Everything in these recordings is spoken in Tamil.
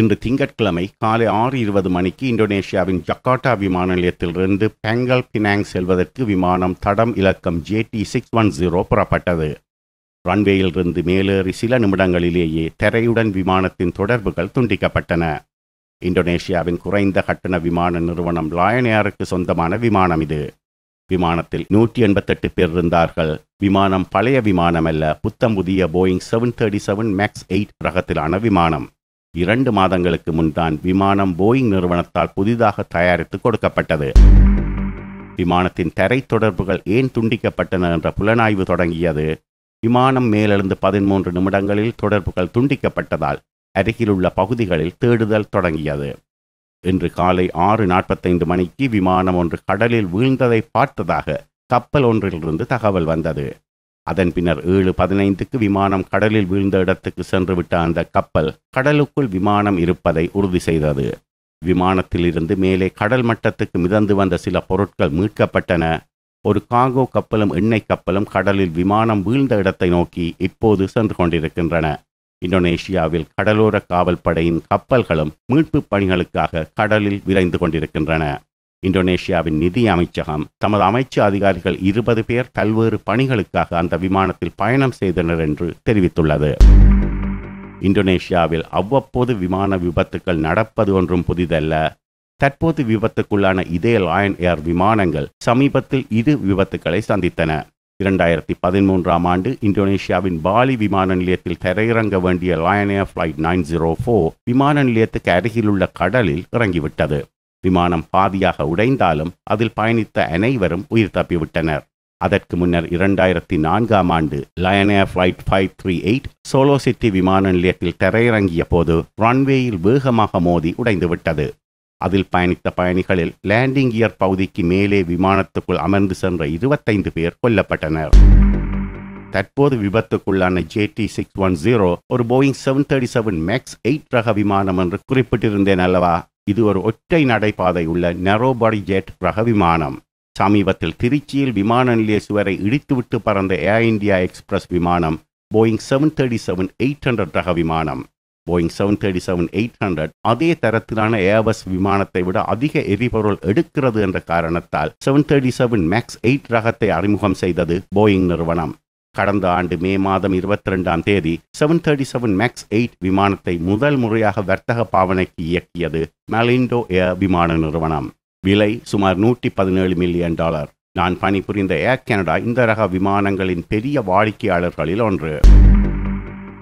இன்று திங்கட்கிழமை காலை ஆறு இருபது மணிக்கு இந்தோனேஷியாவின் ஜக்காட்டா விமான நிலையத்திலிருந்து பெங்கல் பினாங் செல்வதற்கு விமானம் தடம் இலக்கம் ஜேடி சிக்ஸ் ஒன் ஜீரோ புறப்பட்டது ரன்வேயிலிருந்து மேலேறி சில நிமிடங்களிலேயே தரையுடன் விமானத்தின் தொடர்புகள் துண்டிக்கப்பட்டன இந்தோனேஷியாவின் குறைந்த கட்டண விமான நிறுவனம் ஏருக்கு சொந்தமான விமானம் இது விமானத்தில் நூற்றி எண்பத்தெட்டு பேர் இருந்தார்கள் விமானம் பழைய விமானம் அல்ல புத்தம் புதிய Boeing seven thirty seven max eight ரகத்திலான விமானம் இரண்டு மாதங்களுக்கு முன்தான் விமானம் போயிங் நிறுவனத்தால் புதிதாக தயாரித்து கொடுக்கப்பட்டது விமானத்தின் தரை தொடர்புகள் ஏன் துண்டிக்கப்பட்டன என்ற புலனாய்வு தொடங்கியது விமானம் மேலெழுந்து பதிமூன்று நிமிடங்களில் தொடர்புகள் துண்டிக்கப்பட்டதால் அருகிலுள்ள பகுதிகளில் தேடுதல் தொடங்கியது இன்று காலை ஆறு நாற்பத்தைந்து மணிக்கு விமானம் ஒன்று கடலில் வீழ்ந்ததை பார்த்ததாக கப்பல் ஒன்றிலிருந்து தகவல் வந்தது அதன் பின்னர் ஏழு பதினைந்துக்கு விமானம் கடலில் வீழ்ந்த இடத்துக்கு சென்றுவிட்ட அந்த கப்பல் கடலுக்குள் விமானம் இருப்பதை உறுதி செய்தது விமானத்திலிருந்து மேலே கடல் மட்டத்துக்கு மிதந்து வந்த சில பொருட்கள் மீட்கப்பட்டன ஒரு காங்கோ கப்பலும் எண்ணெய் கப்பலும் கடலில் விமானம் வீழ்ந்த இடத்தை நோக்கி இப்போது சென்று கொண்டிருக்கின்றன இந்தோனேஷியாவில் கடலோர காவல் படையின் கப்பல்களும் மீட்பு பணிகளுக்காக கடலில் விரைந்து கொண்டிருக்கின்றன இந்தோனேஷியாவின் நிதி அமைச்சகம் தமது அமைச்சு அதிகாரிகள் இருபது பேர் பல்வேறு பணிகளுக்காக அந்த விமானத்தில் பயணம் செய்தனர் என்று தெரிவித்துள்ளது இந்தோனேஷியாவில் அவ்வப்போது விமான விபத்துக்கள் நடப்பது ஒன்றும் புதிதல்ல தற்போது விபத்துக்குள்ளான இதே லாயன் ஏர் விமானங்கள் சமீபத்தில் இரு விபத்துக்களை சந்தித்தன இரண்டாயிரத்தி பதிமூன்றாம் ஆண்டு இந்தோனேஷியாவின் பாலி விமான நிலையத்தில் தரையிறங்க வேண்டிய Lion air flight nine zero four விமான நிலையத்துக்கு அருகிலுள்ள கடலில் இறங்கிவிட்டது விமானம் பாதியாக உடைந்தாலும் அதில் பயணித்த அனைவரும் உயிர் தப்பிவிட்டனர் அதற்கு முன்னர் இரண்டாயிரத்தி நான்காம் ஆண்டு Lion air flight five three eight Solo City விமான நிலையத்தில் திரையிறங்கிய போது ரன்வேயில் வேகமாக மோதி உடைந்துவிட்டது அதில் பயணித்த பயணிகளில் லேண்டிங் கியர் பகுதிக்கு மேலே விமானத்துக்குள் அமர்ந்து சென்ற இருபத்தைந்து பேர் கொல்லப்பட்டனர் தற்போது விபத்துக்குள்ளான ஜேடி சிக்ஸ் ஒன் ஜீரோ ஒரு Boeing seven thirty seven max eight ரக விமானம் என்று குறிப்பிட்டிருந்தேன் அல்லவா இது ஒரு ஒற்றை நடைபாதை உள்ள நெரோபடி ஜெட் ரக விமானம் சமீபத்தில் திருச்சியில் விமான நிலைய சுவரை இடித்துவிட்டு பறந்த ஏர் இந்தியா எக்ஸ்பிரஸ் விமானம் Boeing seven thirty seven eight hundred ரக விமானம் Boeing seven thirty seven eight hundred அதே தரத்திலான ஏர்பஸ் விமானத்தை விட அதிக எரிபொருள் எடுக்கிறது என்ற காரணத்தால் seven thirty seven max eight ரகத்தை அறிமுகம் செய்தது போயிங் நிறுவனம் கடந்த ஆண்டு மே மாதம் இருபத்தி ரெண்டாம் தேதி seven thirty seven max eight விமானத்தை முதல் முறையாக வர்த்தக பாவனைக்கு இயக்கியது மலிண்டோ ஏர் விமான நிறுவனம் விலை சுமார் நூற்றி பதினேழு மில்லியன் டாலர் நான் பணிபுரிந்த ஏர் கனடா இந்த ரக விமானங்களின் பெரிய வாடிக்கையாளர்களில் ஒன்று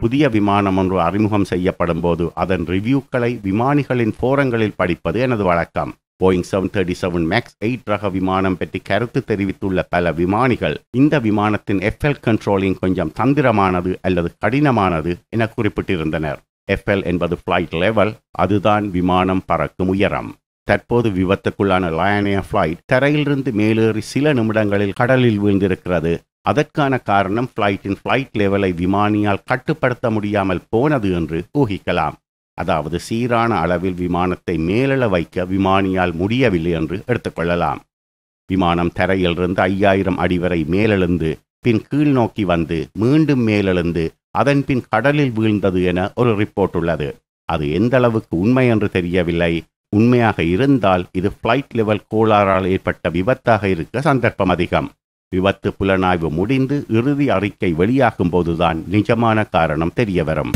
புதிய விமானம் ஒன்று அறிமுகம் செய்யப்படும் போது அதன் ரிவ்யூக்களை விமானிகளின் போரங்களில் படிப்பது எனது வழக்கம் Boeing seven thirty seven max eight ரக விமானம் பற்றி கருத்து தெரிவித்துள்ள பல விமானிகள் இந்த விமானத்தின் எஃப்எல் கண்ட்ரோலிங் கொஞ்சம் தந்திரமானது அல்லது கடினமானது என குறிப்பிட்டிருந்தனர் எஃப்எல் என்பது ஃப்ளைட் லெவல் அதுதான் விமானம் பறக்கும் உயரம் தற்போது விபத்துக்குள்ளான லயனே ஃப்ளைட் தரையிலிருந்து மேலேறி சில நிமிடங்களில் கடலில் வீழ்ந்திருக்கிறது அதற்கான காரணம் ஃப்ளைட்டின் ஃப்ளைட் லெவலை விமானியால் கட்டுப்படுத்த முடியாமல் போனது என்று ஊகிக்கலாம் அதாவது சீரான அளவில் விமானத்தை மேலெழ வைக்க விமானியால் முடியவில்லை என்று எடுத்துக்கொள்ளலாம் விமானம் தரையிலிருந்து ஐயாயிரம் அடி வரை மேலெழுந்து பின் கீழ் நோக்கி வந்து மீண்டும் மேலெழுந்து அதன் பின் கடலில் வீழ்ந்தது என ஒரு ரிப்போர்ட் உள்ளது அது எந்த அளவுக்கு உண்மை என்று தெரியவில்லை உண்மையாக இருந்தால் இது ஃபிளைட் லெவல் கோளாறால் ஏற்பட்ட விபத்தாக இருக்க சந்தர்ப்பம் அதிகம் விபத்து புலனாய்வு முடிந்து இறுதி அறிக்கை வெளியாகும் போதுதான் நிஜமான காரணம் தெரியவரும்